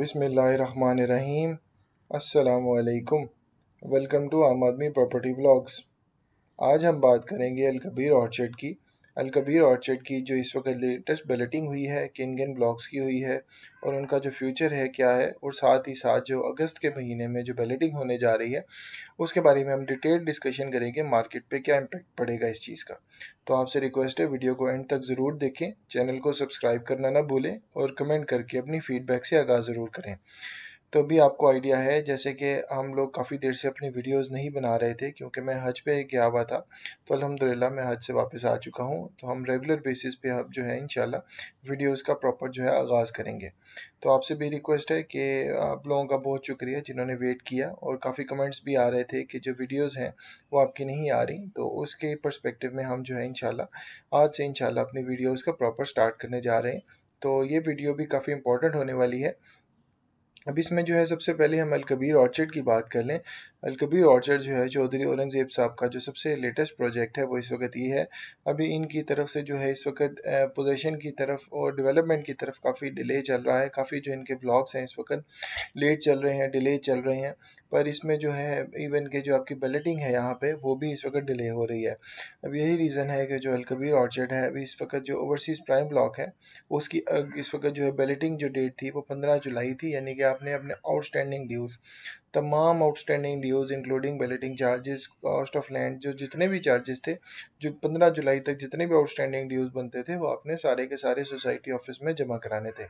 बिसमीम अल्लाम welcome to आम आदमी प्रॉपर्टी ब्लॉग्स आज हम बात करेंगे अलकबीर ऑर्चर्ड की अलकबीर ऑर्चर्ड की जो इस वक्त लेटेस्ट बैलेटिंग हुई है किन किन ब्लॉक्स की हुई है और उनका जो फ्यूचर है क्या है और साथ ही साथ जो अगस्त के महीने में जो बैलेटिंग होने जा रही है उसके बारे में हम डिटेल डिस्कशन करेंगे मार्केट पे क्या इम्पेक्ट पड़ेगा इस चीज़ का तो आपसे रिक्वेस्ट है वीडियो को एंड तक ज़रूर देखें चैनल को सब्सक्राइब करना ना भूलें और कमेंट करके अपनी फीडबैक से आगाज़ ज़रूर करें तो भी आपको आइडिया है जैसे कि हम लोग काफ़ी देर से अपनी वीडियोस नहीं बना रहे थे क्योंकि मैं हज पे गया हुआ था तो अल्हम्दुलिल्लाह मैं हज से वापस आ चुका हूँ तो हम रेगुलर बेसिस पे अब जो है इन वीडियोस का प्रॉपर जो है आगाज़ करेंगे तो आपसे भी रिक्वेस्ट है कि आप लोगों का बहुत शुक्रिया जिन्होंने वेट किया और काफ़ी कमेंट्स भी आ रहे थे कि जो वीडियोज़ हैं वो आपकी नहीं आ रही तो उसके परस्पेक्टिव में हम जो है इन आज से इन अपनी वीडियोज़ का प्रॉपर स्टार्ट करने जा रहे हैं तो ये वीडियो भी काफ़ी इंपॉर्टेंट होने वाली है अब इसमें जो है सबसे पहले हम अलकबीर ऑर्चर्ड की बात कर लें अलकबीर ऑर्चर जो है चौधरी औरंगज़ेब साहब का जो सबसे लेटेस्ट प्रोजेक्ट है वो इस वक्त ये है अभी इनकी तरफ से जो है इस वक्त पोजेशन की तरफ और डेवलपमेंट की तरफ काफ़ी डिले चल रहा है काफ़ी जो इनके ब्लॉग्स हैं इस वक्त लेट चल रहे हैं डिले चल रहे हैं पर इसमें जो है इवन के जो आपकी बलेटिंग है यहाँ पे वो भी इस वक्त डिले हो रही है अब यही रीज़न है कि जो अलकबीर ऑर्चर्ड है अभी इस वक्त जो ओवरसीज़ प्राइम ब्लॉक है उसकी इस वक्त जो है बलेटिंग जो डेट थी वो पंद्रह जुलाई थी यानी कि आपने अपने आउटस्टैंडिंग ड्यूज़ तमाम outstanding dues including balloting charges cost of land जो जितने भी चार्जेस थे जो पंद्रह जुलाई तक जितने भी आउटस्टैंडिंग ड्यूज़ बनते थे वो आपने सारे के सारे सोसाइटी ऑफिस में जमा कराने थे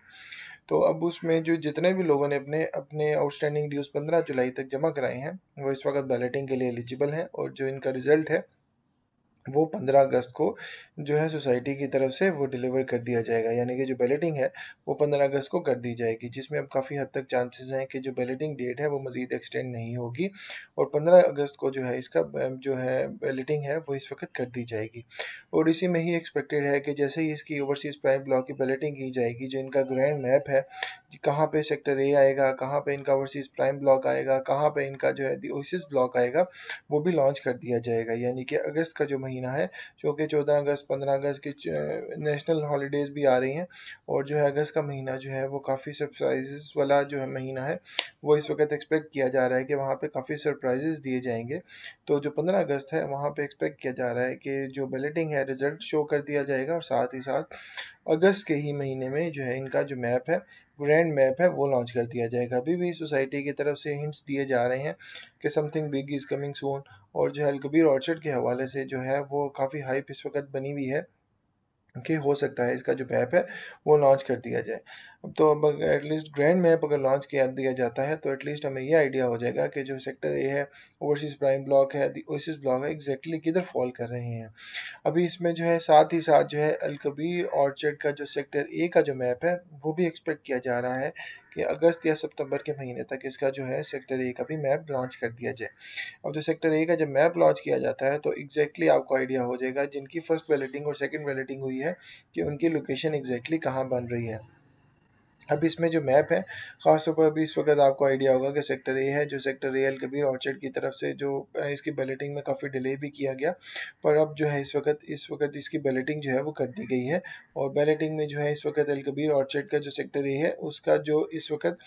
तो अब उसमें जो जितने भी लोगों ने अपने अपने आउटस्टैंडिंग ड्यूज़ पंद्रह जुलाई तक जमा कराए हैं वो इस वक्त बैलेटिंग के लिए एलिजिबल हैं और जो इनका रिज़ल्ट है वो पंद्रह अगस्त को जो है सोसाइटी की तरफ से वो डिलीवर कर दिया जाएगा यानी कि जो बैलेटिंग है वो पंद्रह अगस्त को कर दी जाएगी जिसमें अब काफ़ी हद तक चांसेस हैं कि जो बैलेटिंग डेट है वो मज़ीद एक्सटेंड नहीं होगी और पंद्रह अगस्त को जो है इसका जो है बैलेटिंग है वो इस वक्त कर दी जाएगी और इसी में ही एक्सपेक्टेड है कि जैसे ही इसकी ओवरसीज़ प्राइम ब्लॉक की बैलेटिंग की जाएगी जो इनका ग्रैंड मैप है कहाँ पर सेक्टर ए आएगा कहाँ पर इनका ओवरसीज़ प्राइम ब्लॉक आएगा कहाँ पर इनका जो है दी ब्लॉक आएगा वो भी लॉन्च कर दिया जाएगा यानी कि अगस्त का जो महीना महीना है जो कि चौदह अगस्त पंद्रह अगस्त की नेशनल हॉलीडेज़ भी आ रही हैं और जो है अगस्त का महीना जो है वो काफ़ी सरप्राइजेस वाला जो है महीना है वो इस वक्त एक्सपेक्ट किया जा रहा है कि वहाँ पर काफ़ी सरप्राइजेस दिए जाएंगे तो जो पंद्रह अगस्त है वहाँ पर एक्सपेक्ट किया जा रहा है कि जो बैलेटिंग है रिज़ल्ट शो कर दिया जाएगा और साथ ही साथ अगस्त के ही महीने में जो है इनका जो मैप है ग्रैंड मैप है वो लॉन्च कर दिया जाएगा अभी भी सोसाइटी की तरफ से हिंट्स दिए जा रहे हैं कि something big is coming soon और जो है अलकबीर ऑर्चर्ड के हवाले से जो है वो काफ़ी हाइप इस वक्त बनी हुई है कि हो सकता है इसका जो मैप है वो लॉन्च कर दिया जाए अब तो अब एटलीस्ट ग्रैंड मैप अगर लॉन्च किया दिया जाता है तो एटलीस्ट हमें ये आइडिया हो जाएगा कि जो सेक्टर ए है ओवरसीज़ प्राइम ब्लॉक है दी ओवरसीज़ ब्लॉक है एग्जैक्टली किधर फॉल कर रहे हैं अभी इसमें जो है साथ ही साथ जो है अलकबीर ऑर्चर्ड का जो सेक्टर ए का जो मैप है वो भी एक्सपेक्ट किया जा रहा है कि अगस्त या सितंबर के महीने तक इसका जो है सेक्टर ए का भी मैप लॉन्च कर दिया जाए अब जो सेक्टर ए का जब मैप लॉन्च किया जाता है तो एग्जैक्टली exactly आपको आइडिया हो जाएगा जिनकी फ़र्स्ट वैलेटिंग और सेकेंड वैलेटिंग हुई है कि उनकी लोकेशन एग्जैक्टली exactly कहाँ बन रही है अब इसमें जो मैप है ख़ासतौर पर अभी इस वक्त आपको आइडिया होगा कि सेक्टर ए है जो sector A Al Kabir orchard की तरफ से जो इसकी बैलेटिंग में काफ़ी डिले भी किया गया पर अब जो है इस वक्त इस वक्त इसकी बैलेटिंग जो है वो कर दी गई है और बैलेटिंग में जो है इस वक्त एल कबीर ऑर्चर्ड का जो सेक्टर ए है उसका जो इस वक्त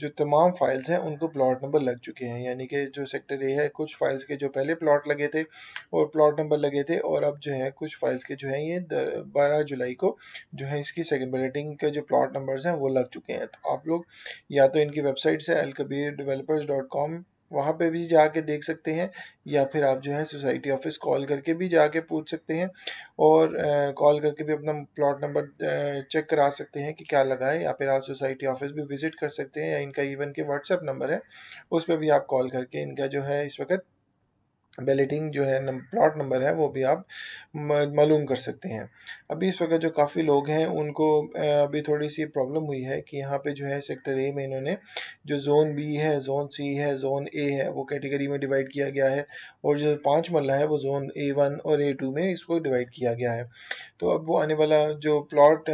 जो तमाम फाइल्स हैं उनको प्लाट नंबर लग चुके हैं यानी कि जो सेक्टर ए है कुछ फाइल्स के जो पहले प्लाट लगे थे और प्लाट नंबर लगे थे और अब जो है कुछ फाइल्स के जो है ये बारह जुलाई को जो है इसकी सेकेंड बैलेटिंग का जो प्लाट पार्ट नंबर्स हैं वो लग चुके हैं तो आप लोग या तो इनकी website Al Kabir developers dot com वहाँ पर भी जाके देख सकते हैं या फिर आप जो है सोसाइटी ऑफिस कॉल करके भी जाके पूछ सकते हैं और कॉल करके भी अपना प्लॉट नंबर चेक करा सकते हैं कि क्या लगा है या फिर आप सोसाइटी ऑफिस भी विज़िट कर सकते हैं या इनका इवन के व्हाट्सएप नंबर है उस पर भी आप कॉल करके इनका जो है इस वक्त बैलेटिंग जो है प्लॉट नंबर है वो भी आप मालूम कर सकते हैं अभी इस वक्त जो काफ़ी लोग हैं उनको अभी थोड़ी सी प्रॉब्लम हुई है कि यहाँ पे जो है सेक्टर ए में इन्होंने जो जोन बी है जोन सी है जोन ए है वो कैटेगरी में डिवाइड किया गया है और जो पाँच मल्ला है वो जोन ए वन और ए टू में इसको डिवाइड किया गया है तो अब वो आने वाला जो प्लॉट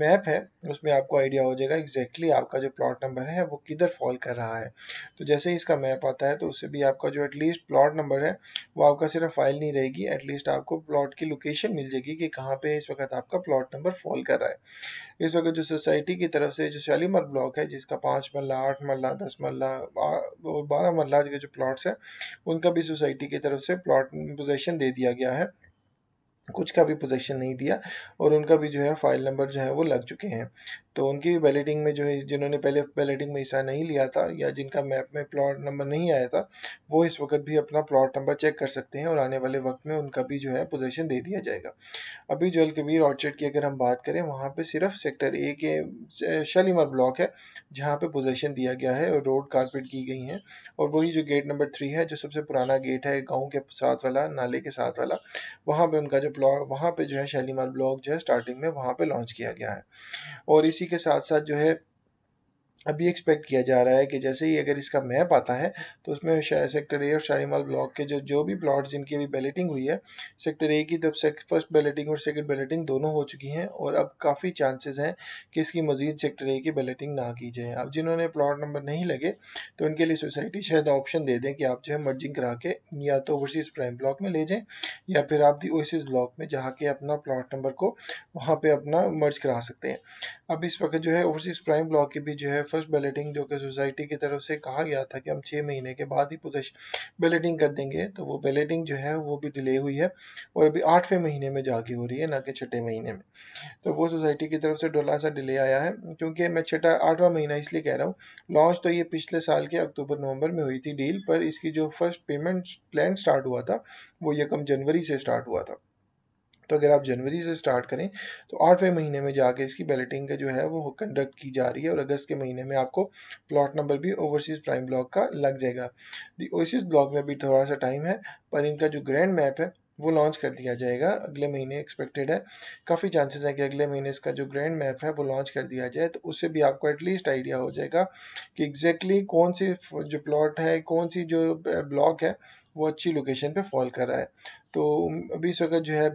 मैप है उसमें आपको आइडिया हो जाएगा एग्जैक्टली exactly आपका जो प्लॉट नंबर है वो किधर फॉल कर रहा है तो जैसे ही इसका मैप आता है तो उससे भी आपका जो एटलीस्ट प्लॉट नंबर है वो आपका सिर्फ फाइल नहीं रहेगी एटलीस्ट आपको प्लॉट की लोकेशन मिल जाएगी कि कहाँ पे इस वक्त आपका प्लॉट नंबर फॉल कर रहा है इस वक्त जो सोसाइटी की तरफ से जो शालीमार ब्लॉक है जिसका पाँच मरला आठ मरला दस मरला और बारह मरला के जो प्लाट्स हैं उनका भी सोसाइटी की तरफ से प्लाट पोजेशन दे दिया गया है कुछ का भी पोजेशन नहीं दिया और उनका भी जो है फाइल नंबर जो है वो लग चुके हैं तो उनकी बैलेटिंग में जो है जिन्होंने पहले बैलेटिंग में हिस्सा नहीं लिया था या जिनका मैप में प्लॉट नंबर नहीं आया था वो इस वक्त भी अपना प्लॉट नंबर चेक कर सकते हैं और आने वाले वक्त में उनका भी जो है पोजीशन दे दिया जाएगा अभी जो कबीर ऑर्चर्ड की अगर हम बात करें वहाँ पर सिर्फ सेक्टर ए के शालीमार ब्लॉक है जहाँ पर पोजेसन दिया गया है और रोड कारपेट की गई हैं और वही जो गेट नंबर थ्री है जो सबसे पुराना गेट है गाँव के साथ वाला नाले के साथ वाला वहाँ पर उनका जो ब्लॉक वहाँ पर जो है शालीमार ब्लॉक जो है स्टार्टिंग में वहाँ पर लॉन्च किया गया है और इस इसी के साथ साथ जो है अभी एक्सपेक्ट किया जा रहा है कि जैसे ही अगर इसका मैप आता है तो उसमें सेक्टर ए और शालीमाल ब्लॉक के जो जो भी प्लॉट जिनकी अभी बैलेटिंग हुई है सेक्टर ए की से फर्स्ट बैलेटिंग और सेकंड बैलेटिंग दोनों हो चुकी हैं और अब काफ़ी चांसेस हैं कि इसकी मजीद सेक्टर ए की बैलेटिंग ना की जाए अब जिन्होंने प्लाट नंबर नहीं लगे तो उनके लिए सोसाइटी शायद ऑप्शन दे दें कि आप जो है मर्जिंग करा के या तो ओवरसीज़ प्राइम ब्लॉक में ले जाएँ या फिर आप दी ओवरसीज़ ब्लॉक में जहाँ के अपना प्लाट नंबर को वहाँ पर अपना मर्ज करा सकते हैं अब इस वक्त जो है ओवरसीज़ प्राइम ब्लॉक के भी जो है फर्स्ट बैलेटिंग जो कि सोसाइटी की तरफ से कहा गया था कि हम छः महीने के बाद ही पोजेशन बैलेटिंग कर देंगे तो वो बैलेटिंग जो है वो भी डिले हुई है और अभी आठवें महीने में जाके हो रही है ना कि छठे महीने में तो वो सोसाइटी की तरफ से डोला सा डिले आया है क्योंकि मैं छठा आठवां महीना इसलिए कह रहा हूँ लॉन्च तो ये पिछले साल के अक्टूबर नवंबर में हुई थी डील पर इसकी जो फर्स्ट पेमेंट प्लान स्टार्ट हुआ था वो यकम जनवरी से स्टार्ट हुआ था तो अगर आप जनवरी से स्टार्ट करें तो आठवें महीने में जाके इसकी बैलेटिंग का जो है वो कंडक्ट की जा रही है और अगस्त के महीने में आपको प्लॉट नंबर भी ओवरसीज़ प्राइम ब्लॉक का लग जाएगा दी ओवरसीज़ ब्लॉक में भी थोड़ा सा टाइम है पर इनका जो ग्रैंड मैप है वो लॉन्च कर दिया जाएगा अगले महीने एक्सपेक्टेड है काफ़ी चांसेस हैं कि अगले महीने इसका जो ग्रैंड मैप है वो लॉन्च कर दिया जाए तो उससे भी आपको एटलीस्ट आइडिया हो जाएगा कि एग्जैक्टली exactly कौन सी जो प्लॉट है कौन सी जो ब्लॉक है वो अच्छी लोकेशन पे फॉल कर रहा है तो अभी इस वक्त जो है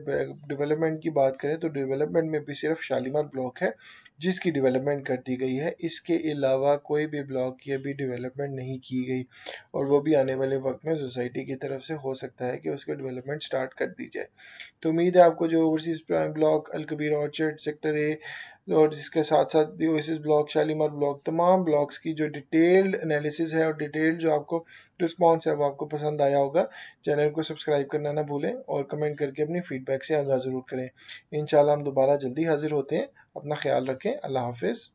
डेवलपमेंट की बात करें तो डेवलपमेंट में भी सिर्फ शालीमार ब्लॉक है जिसकी डेवलपमेंट कर दी गई है इसके अलावा कोई भी ब्लॉक की अभी डेवलपमेंट नहीं की गई और वो भी आने वाले वक्त में सोसाइटी की तरफ से हो सकता है कि उसके डेवलपमेंट स्टार्ट कर दी जाए तो उम्मीद है आपको जो overseas prime block Al Kabir orchard sector A और जिसके साथ साथ दी ब्लॉक शालीमार ब्लॉक तमाम ब्लॉक्स की जो डिटेल्ड एनालिसिस है और डिटेल्ड जो आपको रिस्पॉन्स है वो आपको पसंद आया होगा चैनल को सब्सक्राइब करना ना भूलें और कमेंट करके अपनी फ़ीडबैक से आगाह ज़रूर करें इन हम दोबारा जल्दी हाजिर होते हैं अपना ख्याल रखें अल्लाह हाफिज़